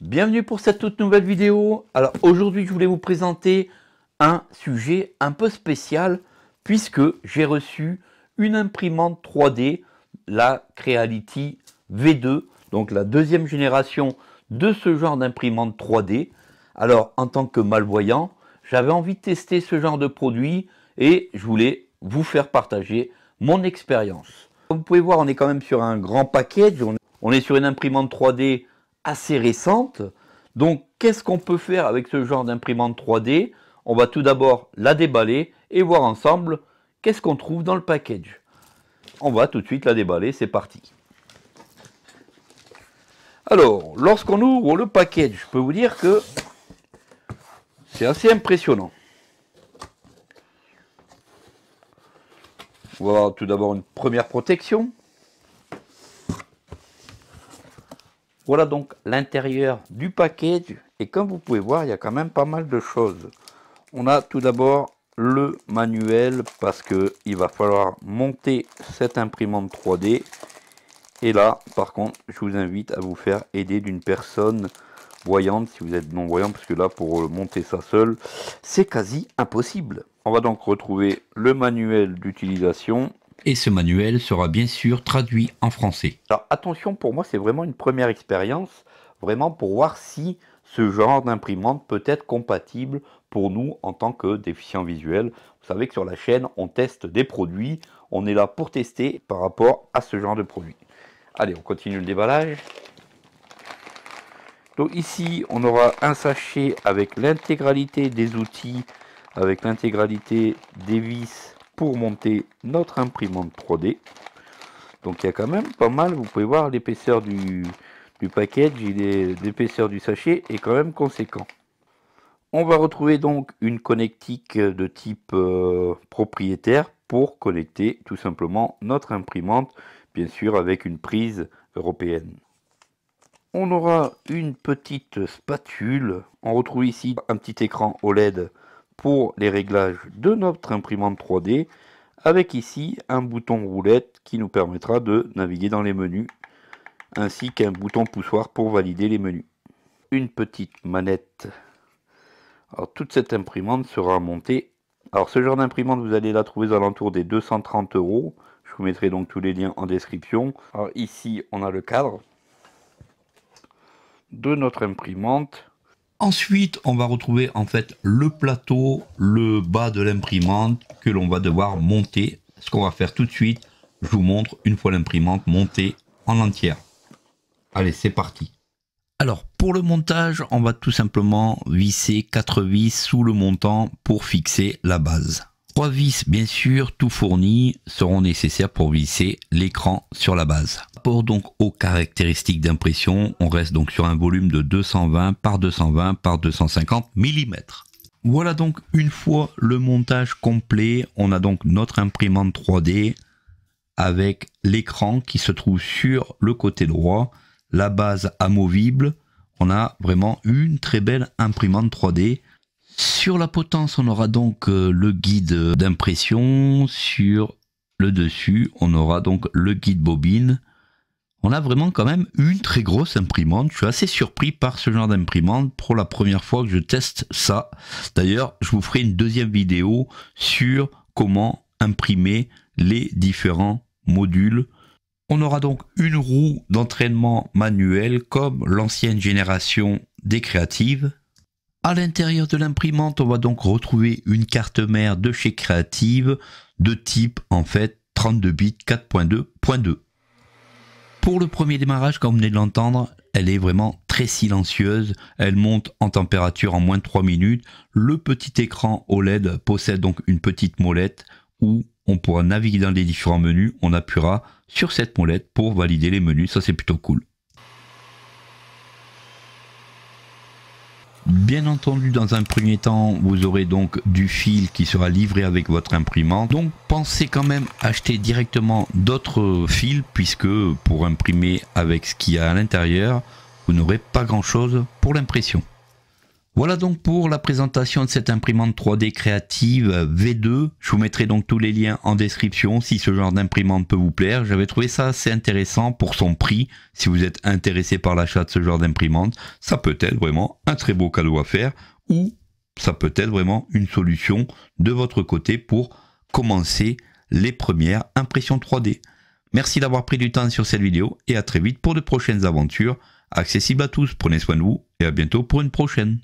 Bienvenue pour cette toute nouvelle vidéo. Alors aujourd'hui je voulais vous présenter un sujet un peu spécial puisque j'ai reçu une imprimante 3D, la Creality V2, donc la deuxième génération de ce genre d'imprimante 3D. Alors en tant que malvoyant, j'avais envie de tester ce genre de produit et je voulais vous faire partager mon expérience. Comme vous pouvez voir, on est quand même sur un grand paquet. on est sur une imprimante 3D assez récente. Donc qu'est-ce qu'on peut faire avec ce genre d'imprimante 3D On va tout d'abord la déballer et voir ensemble qu'est-ce qu'on trouve dans le package. On va tout de suite la déballer, c'est parti. Alors, lorsqu'on ouvre le package, je peux vous dire que c'est assez impressionnant. voilà tout d'abord une première protection. Voilà donc l'intérieur du package. Et comme vous pouvez voir, il y a quand même pas mal de choses. On a tout d'abord le manuel parce que il va falloir monter cette imprimante 3D. Et là, par contre, je vous invite à vous faire aider d'une personne voyante, si vous êtes non-voyant, parce que là, pour monter ça seul, c'est quasi impossible. On va donc retrouver le manuel d'utilisation, et ce manuel sera bien sûr traduit en français. Alors attention, pour moi, c'est vraiment une première expérience, vraiment pour voir si ce genre d'imprimante peut être compatible pour nous en tant que déficients visuels. Vous savez que sur la chaîne, on teste des produits. On est là pour tester par rapport à ce genre de produit. Allez, on continue le déballage. Donc ici, on aura un sachet avec l'intégralité des outils, avec l'intégralité des vis pour monter notre imprimante 3D. Donc il y a quand même pas mal, vous pouvez voir l'épaisseur du, du package, l'épaisseur du sachet est quand même conséquent. On va retrouver donc une connectique de type euh, propriétaire pour connecter tout simplement notre imprimante, bien sûr avec une prise européenne. On aura une petite spatule. On retrouve ici un petit écran OLED pour les réglages de notre imprimante 3D avec ici un bouton roulette qui nous permettra de naviguer dans les menus ainsi qu'un bouton poussoir pour valider les menus. Une petite manette. Alors toute cette imprimante sera montée. Alors ce genre d'imprimante vous allez la trouver aux alentours des 230 euros. Je vous mettrai donc tous les liens en description. Alors ici on a le cadre de notre imprimante Ensuite, on va retrouver en fait le plateau, le bas de l'imprimante que l'on va devoir monter. Ce qu'on va faire tout de suite, je vous montre une fois l'imprimante montée en entière. Allez, c'est parti. Alors, pour le montage, on va tout simplement visser 4 vis sous le montant pour fixer la base. Trois vis, bien sûr, tout fournis, seront nécessaires pour visser l'écran sur la base. Rapport donc aux caractéristiques d'impression, on reste donc sur un volume de 220 par 220 par 250 mm. Voilà donc une fois le montage complet, on a donc notre imprimante 3D avec l'écran qui se trouve sur le côté droit, la base amovible, on a vraiment une très belle imprimante 3D. Sur la potence, on aura donc euh, le guide d'impression, sur le dessus, on aura donc le guide bobine, on a vraiment quand même une très grosse imprimante. Je suis assez surpris par ce genre d'imprimante pour la première fois que je teste ça. D'ailleurs, je vous ferai une deuxième vidéo sur comment imprimer les différents modules. On aura donc une roue d'entraînement manuel comme l'ancienne génération des créatives. À l'intérieur de l'imprimante, on va donc retrouver une carte mère de chez Creative de type en fait 32 bits 4.2.2. Pour le premier démarrage, comme vous venez de l'entendre, elle est vraiment très silencieuse. Elle monte en température en moins de 3 minutes. Le petit écran OLED possède donc une petite molette où on pourra naviguer dans les différents menus. On appuiera sur cette molette pour valider les menus. Ça, c'est plutôt cool. Bien entendu, dans un premier temps, vous aurez donc du fil qui sera livré avec votre imprimante. Donc pensez quand même acheter directement d'autres fils puisque pour imprimer avec ce qu'il y a à l'intérieur, vous n'aurez pas grand-chose pour l'impression. Voilà donc pour la présentation de cette imprimante 3D créative euh, V2. Je vous mettrai donc tous les liens en description si ce genre d'imprimante peut vous plaire. J'avais trouvé ça assez intéressant pour son prix. Si vous êtes intéressé par l'achat de ce genre d'imprimante, ça peut être vraiment un très beau cadeau à faire ou ça peut être vraiment une solution de votre côté pour commencer les premières impressions 3D. Merci d'avoir pris du temps sur cette vidéo et à très vite pour de prochaines aventures accessibles à tous. Prenez soin de vous et à bientôt pour une prochaine.